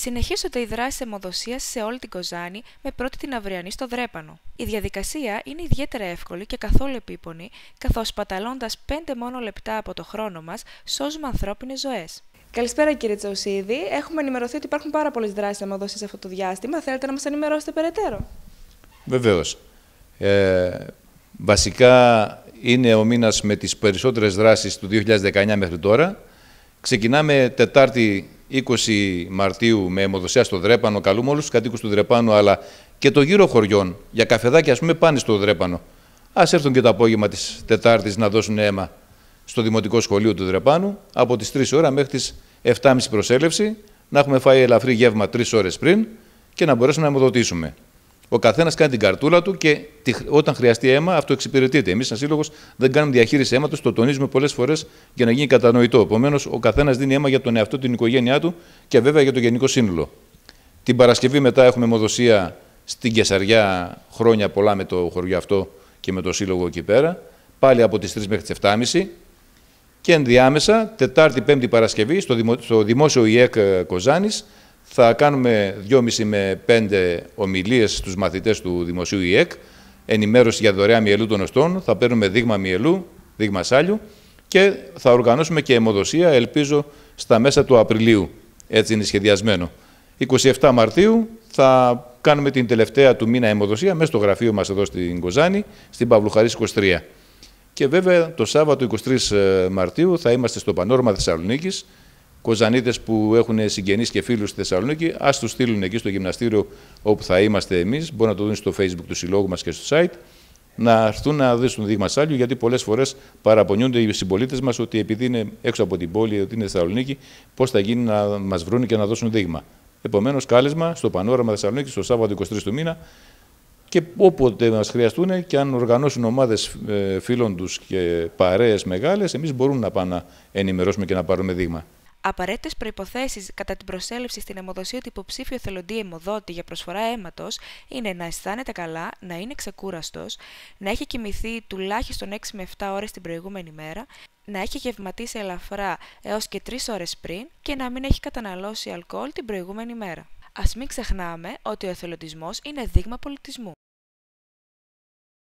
Συνεχίζονται οι δράσεις αιμοδοσίας σε όλη την Κοζάνη με πρώτη την αυριανή στο Δρέπανο. Η διαδικασία είναι ιδιαίτερα εύκολη και καθόλου επίπονη, καθώς παταλώντα 5 μόνο λεπτά από το χρόνο μας, σώζουμε ανθρώπινες ζωές. Καλησπέρα κύριε Τσαουσίδη. Έχουμε ενημερωθεί ότι υπάρχουν πάρα πολλές δράσεις αιμοδοσίας αυτό το διάστημα. Θέλετε να μας ενημερώσετε περαιτέρω. Βεβαίως. Ε, βασικά είναι ο μήνας με τις περισσότερες δράσεις του 2019 μέχρι τώρα. Ξεκινάμε Τετάρτη 20 Μαρτίου με αιμοδοσία στο Δρέπανο. Καλούμε όλους τους κατοίκους του Δρεπάνου, αλλά και το γύρο χωριών για καφεδάκια, ας πούμε, πάνε στο Δρέπανο. Ας έρθουν και το απόγευμα της Τετάρτης να δώσουν αίμα στο Δημοτικό Σχολείο του Δρεπάνου από τις 3 ώρα μέχρι τις 7.30 προσέλευση. Να έχουμε φάει ελαφρύ γεύμα 3 ώρες πριν και να μπορέσουμε να αιμοδοτήσουμε. Ο καθένας κάνει την καρτούλα του και όταν χρειαστεί αίμα, αυτό εξυπηρετείται. Εμείς, σαν σύλλογος, δεν κάνουμε διαχείριση αίματος, το τονίζουμε πολλές φορές για να γίνει κατανοητό. Επομένως, ο καθένας δίνει αίμα για τον εαυτό, την οικογένειά του και βέβαια για το γενικό σύνολο. Την Παρασκευή μετά έχουμε αιμοδοσία στην Κεσαριά, χρόνια πολλά με το χωριό αυτό και με το σύλλογο εκεί πέρα. Πάλι από τις 3 μέχρι τις 7.30. Και ενδιάμεσα, Τετάρτη, Πέμπτη Παρασκευή, στο, δημο... στο δημόσιο ΙΕΚ ε, Κοζάνης, θα κάνουμε 2,5 με 5 ομιλίες στους μαθητές του Δημοσίου ΙΕΚ, ενημέρωση για δωρεά μυελού των οστών, θα παίρνουμε δείγμα μυελού, δείγμα σάλιου και θα οργανώσουμε και αιμοδοσία, ελπίζω, στα μέσα του Απριλίου. Έτσι είναι σχεδιασμένο. 27 Μαρτίου θα κάνουμε την τελευταία του μήνα αιμοδοσία μέσα στο γραφείο μας εδώ στην Κοζάνη, στην Παυλουχαρή 23. Και βέβαια το Σάββατο 23 ε, Μαρτίου θα είμαστε στο Πανόρμα Θεσσαλονίκης Κοζανίτε που έχουν συγγενείς και φίλους στη Θεσσαλονίκη, ας τους στείλουν εκεί στο γυμναστήριο όπου θα είμαστε εμείς. Μπορεί να το δουν στο Facebook του συλλόγου μας και στο site. Να έρθουν να δώσουν δείγμα σάλιο, γιατί πολλές φορές παραπονιούνται οι συμπολίτες μας ότι επειδή είναι έξω από την πόλη, ότι είναι Θεσσαλονίκη, πώς θα γίνει να μας βρουν και να δώσουν δείγμα. Επομένως, κάλεσμα στο Πανόραμα Θεσσαλονίκη το Σάββατο 23 του μήνα και όποτε μας χρειαστούν και αν οργανώσουν ομάδες ε, φίλων τους και παρέες μεγάλες, εμείς μπορούμε να πάμε να ενημερώσουμε και να πάρουμε δείγμα. Απαραίτητες προποθέσει κατά την προσέλευση στην αιμοδοσία του υποψήφιου εθελοντή αιμοδότη για προσφορά αίματος είναι να αισθάνεται καλά, να είναι ξεκούραστος, να έχει κοιμηθεί τουλάχιστον 6 με 7 ώρες την προηγούμενη μέρα, να έχει γευματίσει ελαφρά έως και 3 ώρες πριν και να μην έχει καταναλώσει αλκοόλ την προηγούμενη μέρα. Ας μην ξεχνάμε ότι ο εθελοντισμός είναι δείγμα πολιτισμού.